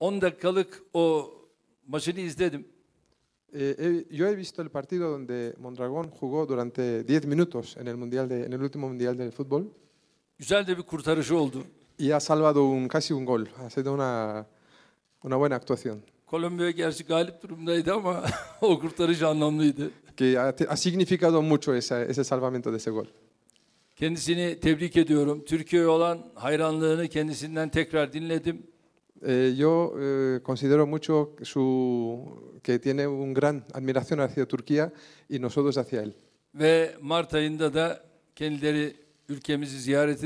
10 dakikalık o maçını izledim. Eh, eh, yo he visto el partido donde Mondragón jugó durante 10 minutos en el, mundial de, en el último Mundial del Fútbol Güzel de bir kurtarışı oldu. y ha salvado un, casi un gol. Ha sido una, una buena actuación Kolombiya gerçi galip durumdaydı ama o kurtarış anlamlıydı. que ha, te- ha significado mucho esa- ese salvamento de ese gol. Kendisini tebrik ediyorum. Türkiye'ye olan hayranlığını kendisinden tekrar dinledim. Eh, yo eh, considero mucho su, que tiene una gran admiración hacia Turquía y nosotros hacia él. ülkemizi ziyaret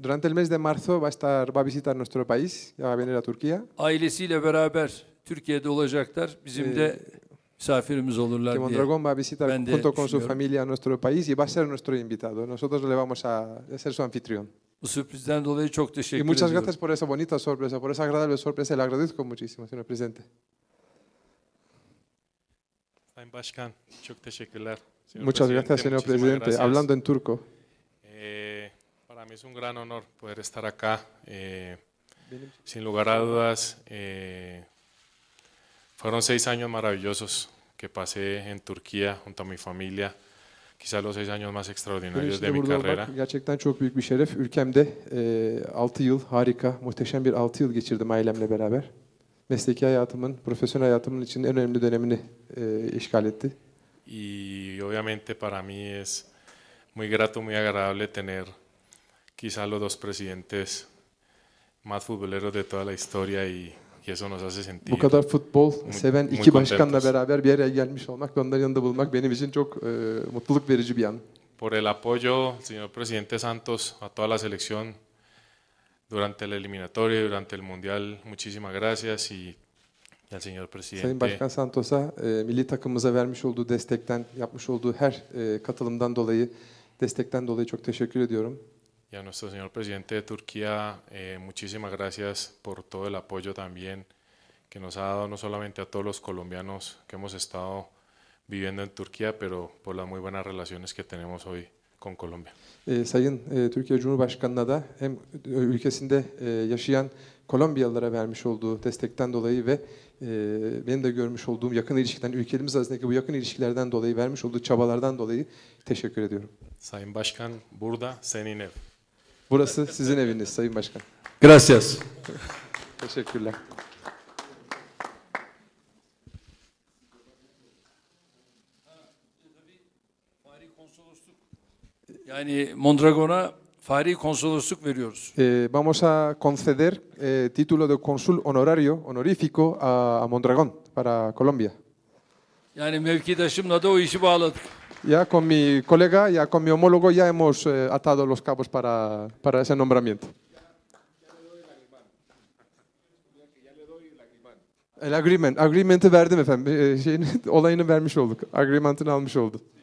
durante el mes de marzo va a estar va a visitar nuestro país, va a venir a Turquía. Ailesiyle beraber Türkiye'de olacaklar. Eh, misafirimiz olurlar va a visitar junto con su familia a nuestro país y va a ser nuestro invitado. Nosotros le vamos a ser su anfitrión. Y muchas gracias por esa bonita sorpresa, por esa agradable sorpresa. Le agradezco muchísimo, señor presidente. muchas gracias, señor presidente. Hablando en turco. Eh, para mí es un gran honor poder estar acá. Eh, sin lugar a dudas, eh, fueron seis años maravillosos que pasé en Turquía junto a mi familia. quizá los seis años más extraordinarios de mi carrera. gerçekten çok büyük bir şeref. Ülkemde e, yıl harika, muhteşem bir 6 yıl geçirdim ailemle beraber. Mesleki hayatımın, profesyonel hayatımın için en önemli dönemini e, işgal etti. Y obviamente para mí es muy grato, muy agradable tener quizá los dos presidentes más futboleros de toda la historia y y eso nos hace sentir Bu kadar futbol seven muy, iki muy başkanla beraber bir araya gelmiş olmak ve onların yanında bulmak benim için çok e, mutluluk verici bir an. Por el apoyo, señor presidente Santos, a toda la selección durante la eliminatoria y durante el mundial. Muchísimas gracias y al señor presidente. Sayın Başkan Santos'a e, milli takımımıza vermiş olduğu destekten, yapmış olduğu her e, katılımdan dolayı, destekten dolayı çok teşekkür ediyorum. y a nuestro señor presidente de Turquía, eh, muchísimas gracias por todo el apoyo también que nos ha dado no solamente a todos los colombianos que hemos estado viviendo en Turquía, pero por las muy buenas relaciones que tenemos hoy con Colombia. Eh, Sayın e, Türkiye Cumhurbaşkanı'na da hem eh, ülkesinde e, yaşayan Kolombiyalılara vermiş olduğu destekten dolayı ve e, benim de görmüş olduğum yakın ilişkiden, ülkelerimiz arasındaki bu yakın ilişkilerden dolayı vermiş olduğu çabalardan dolayı teşekkür ediyorum. Sayın Başkan burada senin ev. Burası sizin eviniz Sayın Başkan. Gracias. Teşekkürler. Yani Mondragon'a Fahri Konsolosluk veriyoruz. Eh, vamos a conceder eh, título de consul honorario, honorífico a, a Mondragón para Colombia. Yani mevkidaşımla da o işi bağladık. Ya con mi colega, ya con mi homólogo, ya hemos eh, atado los cabos para, para ese nombramiento. El agreement. Agreement'i verdim efendim. Eh, ee, şeyini, olayını vermiş olduk. Agreement'ını almış olduk.